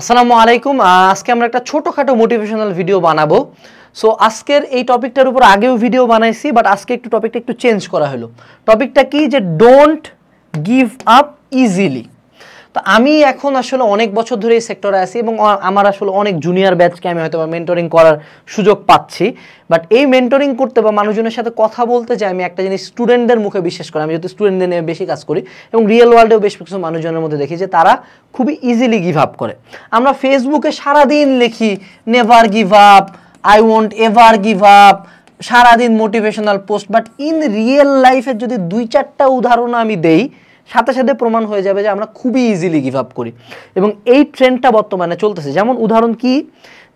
আসসালামু আলাইকুম আজকে আমরা একটা ছোটোখাটো মোটিভেশনাল ভিডিও বানাবো সো আজকের এই টপিকটার উপর আগেও ভিডিও বানাইছি বাট আজকে একটু টপিকটা একটু চেঞ্জ করা হলো টপিকটা কি যে ডোন্ট গিভ আপ ইজিলি তো আমি এখন আসলে অনেক বছর ধরে এই সেক্টরে আছি এবং আমার আসলে অনেক জুনিয়র ব্যাচকে আমি হয়তো মেন্টরিং করার সুযোগ পাচ্ছি বাট এই মেন্টরিং করতে বা মানুষজনের সাথে কথা বলতে যে আমি একটা জিনিস স্টুডেন্টদের মুখে বিশ্বাস করি আমি যেহেতু স্টুডেন্টদের নিয়ে বেশি কাজ করি এবং রিয়েল ওয়ার্ল্ডেও বেশ কিছু মানুষজনের মধ্যে দেখি যে তারা খুবই ইজিলি গিভ আপ করে আমরা ফেসবুকে সারাদিন লিখি never give up I won't ever give up সারাদিন motivational post but in real লাইফের যদি দুই চারটা উদাহরণ আমি দেই সাথে সাথে প্রমাণ হয়ে যাবে যে আমরা খুবই ইজিলি গিভ আপ করি এবং এই ট্রেন্ডটা বর্তমানে চলতেছে যেমন উদাহরণ কি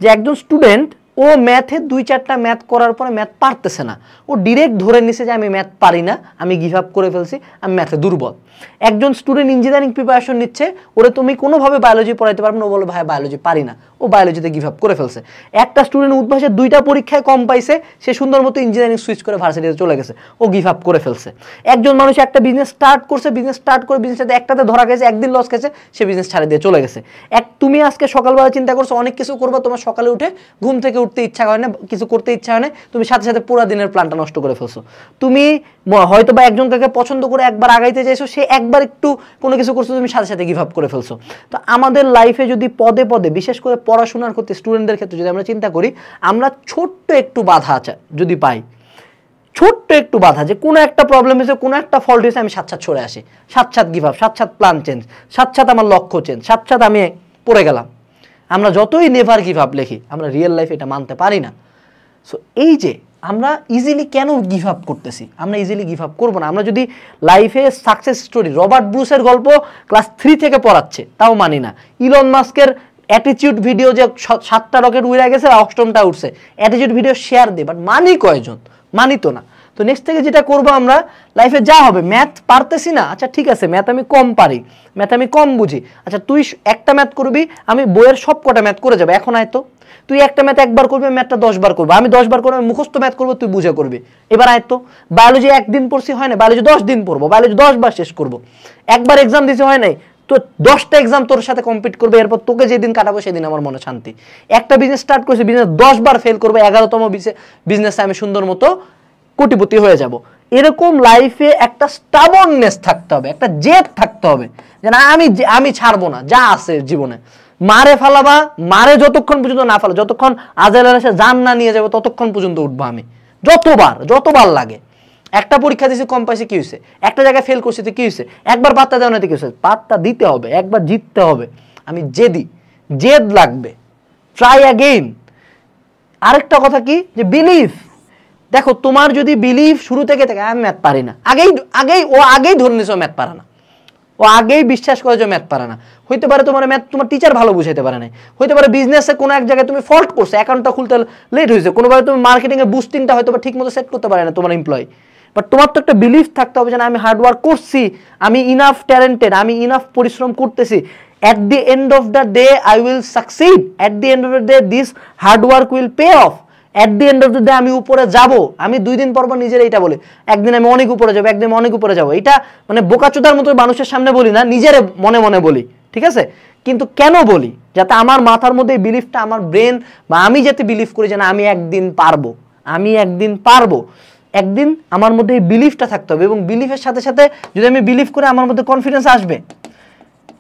যে একজন স্টুডেন্ট ও ম্যাথে দুই চারটা ম্যাথ করার পরে ম্যাথ পারতেছে না ও ডিরেক্ট ধরে নিছে যে আমি ম্যাথ পারি না আমি গিভ আপ করে ফেলছি আমি ম্যাথে দুর্বল একজন স্টুডেন্ট ইঞ্জিনিয়ারিং প্রিপারেশন নিচ্ছে ওরা তুমি কোনোভাবে বায়োলজি পড়াইতে পারবে না ও বলো ভাই বায়োলজি পারি না ও বায়োলজিতে গিভ আপ করে ফেলছে একটা স্টুডেন্ট উদ্ভাসে দুইটা পরীক্ষায় কম পাইছে সে সুন্দর মতো ইঞ্জিনিয়ারিং সুইচ করে ভার্সিটিতে চলে গেছে ও গিভ আপ করে ফেলছে একজন মানুষ একটা বিজনেস স্টার্ট করছে বিজনেস স্টার্ট করে বিজনেসটাতে একটাতে ধরা গেছে একদিন লস খেয়েছে সে বিজনেস ছাড়ে দিয়ে চলে গেছে এক তুমি আজকে সকালবেলা চিন্তা করছো অনেক কিছু করবো তোমার সকালে উঠে ঘুম থেকে উঠতে ইচ্ছা হয় না কিছু করতে ইচ্ছা হয় না তুমি সাথে সাথে পুরো দিনের প্ল্যানটা নষ্ট করে ফেলছো তুমি হয়তো বা একজন কাকে পছন্দ করে একবার আগাইতে চাইছো সে একবার একটু কোনো কিছু করছো তুমি সাথে সাথে গিভ আপ করে ফেলছো তো আমাদের লাইফে যদি পদে পদে বিশেষ করে পদ পড়াশোনার ক্ষেত্রে স্টুডেন্টদের ক্ষেত্রে যদি আমরা চিন্তা করি আমরা ছোট্ট একটু বাধা আছে যদি পাই ছোট্ট একটু বাধা যে কোনো একটা প্রবলেম হয়েছে কোনো একটা ফল্ট হয়েছে আমি সাতসাত ছড়ে আসি সাতসাত গিভ আপ সাতসাত প্ল্যান চেঞ্জ সাতসাত আমার লক্ষ্য চেঞ্জ সাতসাত আমি পড়ে গেলাম আমরা যতই নেভার গিভ আপ লিখি আমরা রিয়েল লাইফে এটা মানতে পারি না সো এই যে আমরা ইজিলি কেন গিভ আপ করতেছি আমরা ইজিলি গিভ আপ করবো না আমরা যদি লাইফে সাকসেস স্টোরি রবার্ট ব্রুসের গল্প ক্লাস থ্রি থেকে পড়াচ্ছে তাও মানি না ইলন মাস্কের অ্যাটিচিউড ভিডিও যে সাতটা রকেট উড়ে গেছে আর অষ্টমটা উঠছে অ্যাটিচিউড ভিডিও শেয়ার দে বাট মানি কয়জন মানি তো না তো নেক্সট থেকে যেটা করব আমরা লাইফে যা হবে ম্যাথ পারতেছি না আচ্ছা ঠিক আছে ম্যাথ আমি কম পারি ম্যাথ আমি কম বুঝি আচ্ছা তুই একটা ম্যাথ করবি আমি বইয়ের সব কটা ম্যাথ করে যাবো এখন আয়তো তুই একটা ম্যাথ একবার করবি ম্যাথটা দশবার করবো আমি দশবার করবো আমি মুখস্থ ম্যাথ করবো তুই বুঝে করবি এবার আয়তো বায়োলজি একদিন পড়ছি হয় না বায়োলজি দশ দিন পড়বো বায়োলজি দশবার শেষ করবো একবার এক্সাম দিছি হয় নাই তো দশটা এক্সাম তোর সাথে কমপ্লিট করবে এরপর তোকে যেদিন কাটাবো সেদিন আমার মনে শান্তি একটা বিজনেস স্টার্ট করেছি বিজনেস দশবার ফেল করবো এগারোতম বিজনেসে আমি সুন্দর মতো কোটিপতি হয়ে যাব এরকম লাইফে একটা স্টাবননেস থাকতে হবে একটা জেদ থাকতে হবে যে না আমি আমি ছাড়বো না যা আছে জীবনে মারে ফালাবা মারে যতক্ষণ পর্যন্ত না ফালা যতক্ষণ আজেলের এসে জান না নিয়ে যাবে ততক্ষণ পর্যন্ত উঠবো আমি যতবার যতবার লাগে একটা পরীক্ষা দিয়েছে কম পাইছে কি হয়েছে একটা জায়গায় ফেল করছে তো কি হয়েছে একবার পাত্তা দেওয়া নাতে কি হয়েছে পাত্তা দিতে হবে একবার জিততে হবে আমি জেদি জেদ লাগবে ট্রাই অ্যাগেইন আরেকটা কথা কি যে বিলিভ দেখো তোমার যদি বিলিভ শুরু থেকে থাকে আমি ম্যাথ পারি না আগেই আগেই ও আগেই ধরে নিয়েছে ম্যাথ পারে না ও আগেই বিশ্বাস করে যে ম্যাথ পারে না হইতে পারে তোমার ম্যাথ তোমার টিচার ভালো বুঝাইতে পারে না হইতে পারে বিজনেসে কোনো এক জায়গায় তুমি ফল্ট করছো অ্যাকাউন্টটা খুলতে লেট হয়েছে কোনোভাবে তুমি মার্কেটিংয়ে বুস্টিংটা হয়তো ঠিক মতো সেট করতে পারে না তোমার এমপ্লয়ি বাট তোমার তো একটা বিলিফ থাকতে হবে যে আমি হার্ডওয়ার্ক করছি আমি ইনাফ ট্যালেন্টেড আমি ইনাফ পরিশ্রম করতেছি at the end of the day I will succeed at the end of the day this hard work will pay off at the end of the day আমি উপরে যাব আমি দুই দিন পর নিজের এইটা বলে একদিন আমি অনেক উপরে যাবো একদিন অনেক উপরে যাবো এটা মানে বোকাচুদার মতো মানুষের সামনে বলি না নিজের মনে মনে বলি ঠিক আছে কিন্তু কেন বলি যাতে আমার মাথার মধ্যে বিলিফটা আমার ব্রেন বা আমি যাতে বিলিভ করি যে না আমি একদিন পারবো আমি একদিন পারবো একদিন আমার মধ্যে এই বিলিফটা থাকতে হবে এবং বিলিফের সাথে সাথে যদি আমি বিলিভ করে আমার মধ্যে কনফিডেন্স আসবে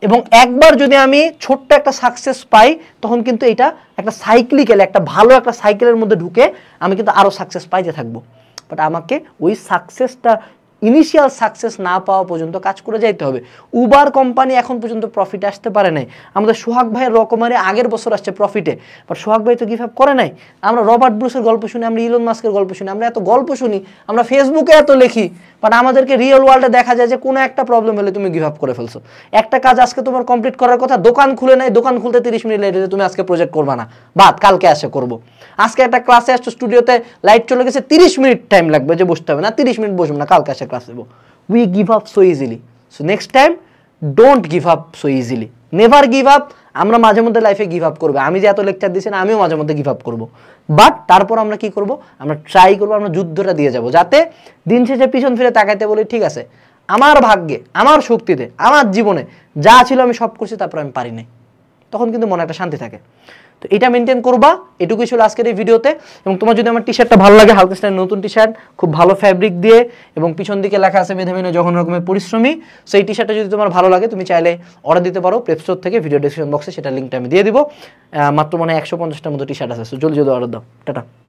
এবং একবার যদি আমি ছোট্ট একটা সাকসেস পাই তখন কিন্তু এটা একটা সাইক্লিক্যাল একটা ভালো একটা সাইকেলের মধ্যে ঢুকে আমি কিন্তু আরও সাকসেস পাইতে থাকবো বাট আমাকে ওই সাকসেসটা ইনিশিয়াল সাকসেস না পাওয়া পর্যন্ত কাজ করে যাইতে হবে উবার কোম্পানি এখন পর্যন্ত প্রফিট আসতে পারে নাই আমাদের সোহাগ ভাইয়ের রকমারে আগের বছর আসছে প্রফিটে বাট সোহাগ ভাই তো গিভ আপ করে নাই আমরা রবার্ট ব্রুসের গল্প শুনি আমরা ইলন মাস্কের গল্প শুনি আমরা এত গল্প শুনি আমরা ফেসবুকে এত লিখি বাট আমাদেরকে রিয়েল ওয়ার্ল্ডে দেখা যায় যে কোনো একটা প্রবলেম হলে তুমি গিভ আপ করে ফেলছো একটা কাজ আজকে তোমার কমপ্লিট করার কথা দোকান খুলে নাই দোকান খুলতে তিরিশ মিনিট লেট হয়েছে তুমি আজকে প্রজেক্ট করবে না বাদ কালকে আসে করব আজকে একটা ক্লাসে আসছো স্টুডিওতে লাইট চলে গেছে তিরিশ মিনিট টাইম লাগবে যে বসতে হবে না তিরিশ মিনিট বসবো না কালকে আসে ଆସିବ we give up so easily so next time don't give up so easily never give up আমরা মাঝে মধ্যে লাইফে গিভ আপ করবো আমি যে এত লেকচার দিয়েছি না আমিও মাঝে মধ্যে গিভ আপ করবো বাট তারপর আমরা কি করব আমরা ট্রাই করবো আমরা যুদ্ধটা দিয়ে যাব যাতে দিন শেষে পিছন ফিরে তাকাইতে বলি ঠিক আছে আমার ভাগ্যে আমার শক্তিতে আমার জীবনে যা ছিল আমি সব করছি তারপর আমি পারি নাই তখন কিন্তু মনে একটা শান্তি থাকে তো এটা মেনটেন করবা এটুকুই ছিল আজকের এই ভিডিওতে এবং তোমার যদি আমার টি শার্টটা ভালো লাগে হালকা স্টাইল নতুন টি শার্ট খুব ভালো ফ্যাব্রিক দিয়ে এবং পিছন দিকে লেখা আছে মেধামিনা যখন রকমের পরিশ্রমী সো এই টি শার্টটা যদি তোমার ভালো লাগে তুমি চাইলে অর্ডার দিতে পারো প্রেপস্টোর থেকে ভিডিও ডিসক্রিপশন বক্সে সেটা লিঙ্কটা আমি দিয়ে দিব মাত্র মানে একশো পঞ্চাশটার মতো টি শার্ট আছে সো জলদি জলদি অর্ডার দাও টাটা